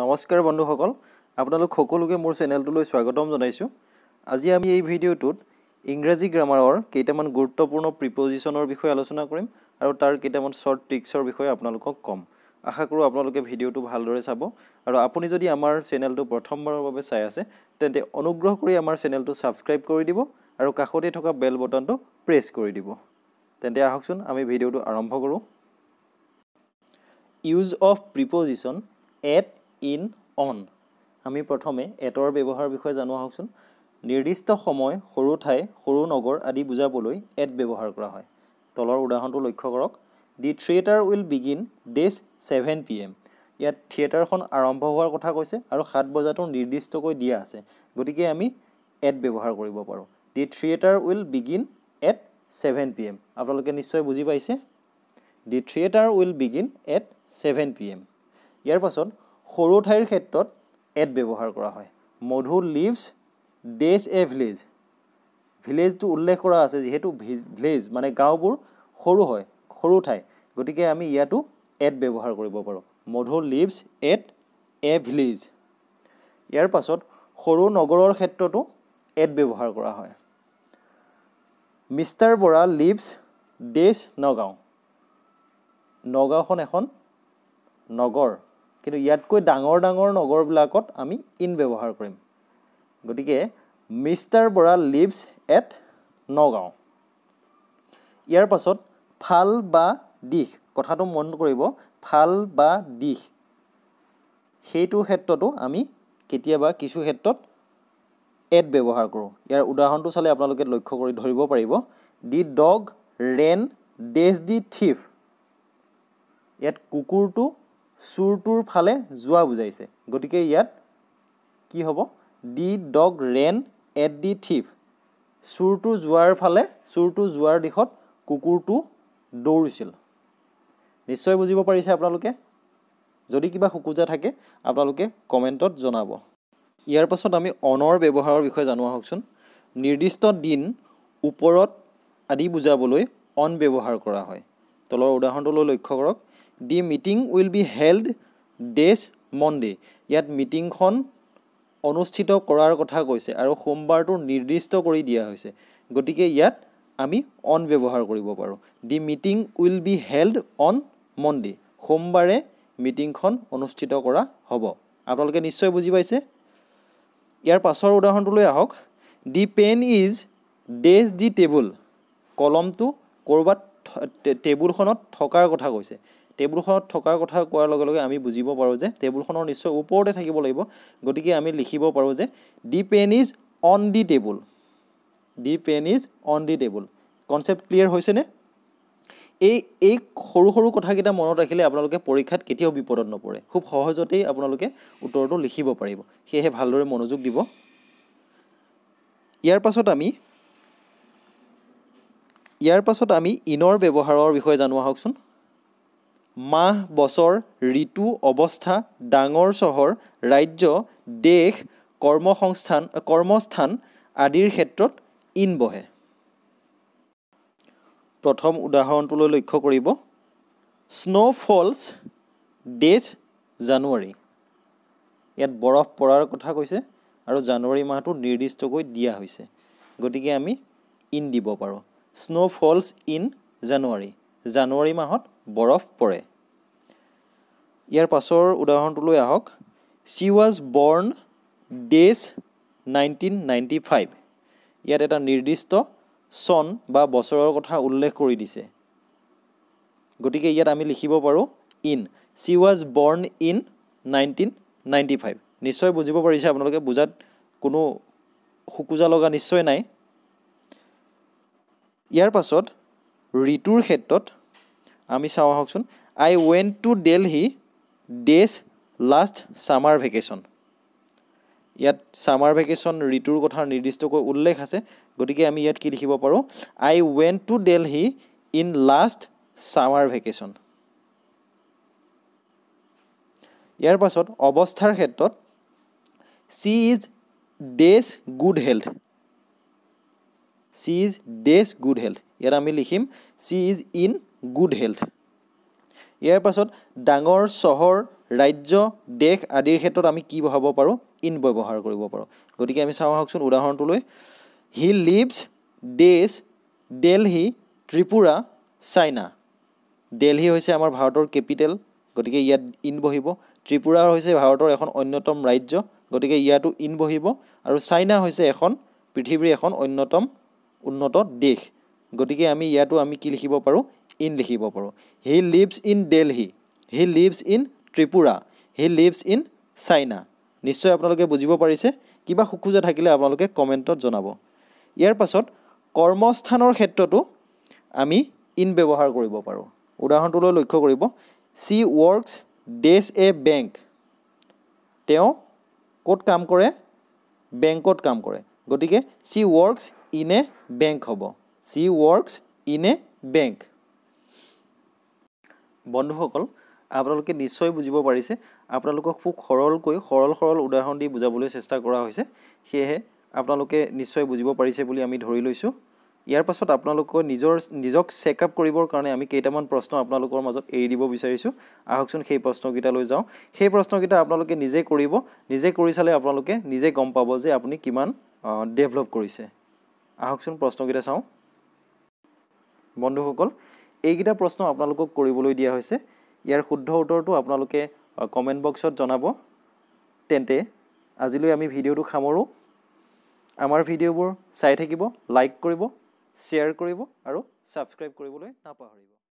নমস্কাৰ বন্ধুসকল আপোনালোক সকলোকে মোৰ চেনেলটোলৈ স্বাগতম জনাইছোঁ আজি আমি এই ভিডিঅ'টোত ইংৰাজী গ্ৰামাৰৰ কেইটামান গুৰুত্বপূৰ্ণ প্ৰিপজিশ্যনৰ বিষয়ে আলোচনা কৰিম আৰু তাৰ কেইটামান শ্বৰ্ট ট্ৰিক্সৰ বিষয়ে আপোনালোকক ক'ম আশা কৰোঁ আপোনালোকে ভিডিঅ'টো ভালদৰে চাব আৰু আপুনি যদি আমাৰ চেনেলটো প্ৰথমবাৰৰ বাবে চাই আছে তেন্তে অনুগ্ৰহ কৰি আমাৰ চেনেলটো ছাবস্ক্ৰাইব কৰি দিব আৰু কাষতে থকা বেল বটনটো প্ৰেছ কৰি দিব তেন্তে আহকচোন আমি ভিডিঅ'টো আৰম্ভ কৰোঁ use of preposition at in on আমি প্ৰথমে এটৰ ব্যৱহাৰৰ বিষয়ে জানো আহকচোন নিৰ্দিষ্ট সময় সৰু ঠাই সৰু নগৰ আদি বুজাবলৈ এট ব্যৱহাৰ কৰা হয় তলৰ উদাহৰণটো লক্ষ্য কৰক the theatre will begin dash seven P M ইয়াত থিয়েটাৰখন আৰম্ভ হোৱাৰ কথা কৈছে আৰু সাত বজাটো নিৰ্দিষ্টকৈ দিয়া আছে গতিকে আমি এট ব্যৱহাৰ কৰিব পাৰোঁ the theatre will begin at seven P M আপোনালোকে নিশ্চয় বুজি পাইছে the theatre will begin at seven P M ইয়াৰ পাছত সৰু ঠাইৰ ক্ষেত্ৰত এড ব্যৱহাৰ কৰা হয় মধু লিভছ ডেছ এ ভিলেজ ভিলেজটো উল্লেখ কৰা আছে যিহেতু ভিলেজ মানে গাঁওবোৰ সৰু হয় সৰু ঠাই গতিকে আমি ইয়াতো এড ব্যৱহাৰ কৰিব পাৰোঁ Madhu lives at a village ইয়াৰ পাছত সৰু নগৰৰ ক্ষেত্ৰতো এড ব্যৱহাৰ কৰা হয় mister Bora lives dash Nagaon নগাঁওখন এখন নগৰ কিন্তু ইয়াতকৈ ডাঙৰ ডাঙৰ নগৰবিলাকত আমি ইন ব্যৱহাৰ কৰিম গতিকে mister Bora lives at Nagaon ইয়াৰ পাছত ফাল বা দিশ কথাটো মন কৰিব ফাল বা দিশ সেইটো ক্ষেত্ৰতো আমি কেতিয়াবা কিছু ক্ষেত্ৰত এট ব্যৱহাৰ কৰোঁ ইয়াৰ উদাহৰণটো চালে আপোনালোকে লক্ষ্য কৰি ধৰিব পাৰিব the dog ran dash the thief ইয়াত কুকুৰটো চোৰটোৰ ফালে যোৱা বুজাইছে গতিকে ইয়াত কি হ'ব the dog ran at the thief চোৰটো যোৱাৰ ফালে চোৰটো যোৱাৰ দিশত কুকুৰটো দৌৰিছিল নিশ্চয় বুজিব পাৰিছে আপোনালোকে যদি কিবা শুকুজা থাকে আপোনালোকে কমেণ্টত জনাব ইয়াৰ পাছত আমি অনৰ ব্যৱহাৰৰ বিষয়ে জানো আহকচোন নিৰ্দিষ্ট দিন ওপৰত আদি বুজাবলৈ অন ব্যৱহাৰ কৰা হয় তলৰ উদাহৰণটোলৈ লক্ষ্য কৰক the meeting will be held dash Monday ইয়াত মিটিংখন অনুষ্ঠিত কৰাৰ কথা কৈছে আৰু সোমবাৰটো নিৰ্দিষ্ট কৰি দিয়া হৈছে গতিকে ইয়াত আমি অন ব্যৱহাৰ কৰিব পাৰোঁ the meeting will be held on Monday সোমবাৰে মিটিংখন অনুষ্ঠিত কৰা হ'ব আপোনালোকে নিশ্চয় বুজি পাইছে ইয়াৰ পাছৰ উদাহৰণটোলৈ আহক the pen is dash the table কলমটো ক'ৰবাত টেবুলখনত থকাৰ কথা কৈছে টেবুলখনত থকাৰ কথা কোৱাৰ লগে লগে আমি বুজিব পাৰোঁ যে টেবুলখনৰ নিশ্চয় ওপৰতে থাকিব লাগিব গতিকে আমি লিখিব পাৰোঁ যে the pen is on the table the pen is on the table concept clear হৈছেনে এই এই সৰু সৰু কথাকেইটা মনত ৰাখিলে আপোনালোকে পৰীক্ষাত কেতিয়াও বিপদত নপৰে খুব সহজতেই আপোনালোকে উত্তৰটো লিখিব পাৰিব সেয়েহে ভালদৰে মনোযোগ দিব ইয়াৰ পাছত আমি ইয়াৰ পাছত আমি ইনৰ ব্যৱহাৰৰ বিষয়ে জানো আহকচোন মাহ বছৰ ঋতু অৱস্থা ডাঙৰ চহৰ ৰাজ্য দেশ কৰ্মসংস্থান কৰ্মস্থান আদিৰ ক্ষেত্ৰত ইন বহে প্ৰথম উদাহৰণটোলৈ লক্ষ্য কৰিব স্ন' ফলছ ডেজ জানুৱাৰী ইয়াত বৰফ পৰাৰ কথা কৈছে আৰু জানুৱাৰী মাহটো নিৰ্দিষ্টকৈ দিয়া হৈছে গতিকে আমি ইন দিব পাৰোঁ স্ন' স্ন'ফলছ ইন জানুৱাৰী জানুৱাৰী মাহত বৰফ পৰে ইয়াৰ পাছৰ উদাহৰণটোলৈ আহক she was born dash nineteen ninety five ইয়াত এটা নিৰ্দিষ্ট চন বা বছৰৰ কথা উল্লেখ কৰি দিছে গতিকে ইয়াত আমি লিখিব পাৰোঁ in she was born in nineteen ninety five নিশ্চয় বুজিব পাৰিছে আপোনালোকে বুজাত কোনো শুকুজা লগা নিশ্চয় নাই ইয়াৰ পাছত ঋতুৰ ক্ষেত্ৰত আমি চাওঁ আহকচোন আই ৱেন to Delhi dash last summer vacation ইয়াত ছামাৰ ভেকেশ্যন ঋতুৰ কথাৰ নিৰ্দিষ্টকৈ উল্লেখ আছে গতিকে আমি ইয়াত কি লিখিব পাৰোঁ আই ৱেন to Delhi in last summer vacation ইয়াৰ পাছত অৱস্থাৰ ক্ষেত্ৰত she is dash good health she is dash good health ইয়াত আমি লিখিম she is in good health ইয়াৰ পাছত ডাঙৰ চহৰ ৰাজ্য দেশ আদিৰ ক্ষেত্ৰত আমি কি বহাব পাৰোঁ ইন ব্যৱহাৰ কৰিব পাৰোঁ গতিকে আমি চাওঁ আহকচোন উদাহৰণটোলৈ he lives dash Delhi Tripura China Delhi হৈছে আমাৰ ভাৰতৰ কেপিটেল গতিকে ইয়াত ইন বহিব ত্ৰিপুৰা হৈছে ভাৰতৰ এখন অন্যতম ৰাজ্য গতিকে ইয়াতো ইন বহিব আৰু চাইনা হৈছে এখন পৃথিৱীৰ এখন অন্যতম উন্নত দেশ গতিকে আমি ইয়াতো আমি কি লিখিব পাৰোঁ ইন লিখিব পাৰোঁ he lives in Delhi he lives in Tripura he lives in China নিশ্চয় আপোনালোকে বুজিব পাৰিছে কিবা সুখোজ থাকিলে আপোনালোকে কমেণ্টত জনাব ইয়াৰ পাছত কৰ্মস্থানৰ ক্ষেত্ৰতো আমি ইন ব্যৱহাৰ কৰিব পাৰোঁ উদাহৰণটোলৈ লক্ষ্য কৰিব she works dash a bank তেওঁ ক'ত কাম কৰে বেংকত কাম কৰে গতিকে she works in a bank হ'ব she works in a bank বন্ধুসকল আপোনালোকে নিশ্চয় বুজিব পাৰিছে আপোনালোকক খুব সৰলকৈ সৰল সৰল উদাহৰণ দি বুজাবলৈ চেষ্টা কৰা হৈছে সেয়েহে আপোনালোকে নিশ্চয় বুজিব পাৰিছে বুলি আমি ধৰি লৈছোঁ ইয়াৰ পাছত আপোনালোকৰ নিজৰ নিজক চেকআপ কৰিবৰ কাৰণে আমি কেইটামান প্ৰশ্ন আপোনালোকৰ মাজত এৰি দিব বিচাৰিছোঁ আহকচোন সেই প্ৰশ্নকেইটালৈ যাওঁ সেই প্ৰশ্নকেইটা আপোনালোকে নিজে কৰিব নিজে কৰি চালে আপোনালোকে নিজে গম পাব যে আপুনি কিমান ডেভেলপ কৰিছে আহকচোন প্ৰশ্নকেইটা চাওঁ বন্ধুসকল এইকেইটা প্ৰশ্ন আপোনালোকক কৰিবলৈ দিয়া হৈছে ইয়াৰ শুদ্ধ উত্তৰটো আপোনালোকে কমেণ্ট বক্সত জনাব তেন্তে আজিলৈ আমি ভিডিঅ'টো সামৰোঁ আমাৰ ভিডিঅ'বোৰ চাই থাকিব লাইক কৰিব শ্বেয়াৰ কৰিব আৰু ছাবস্ক্ৰাইব কৰিবলৈ নাপাহৰিব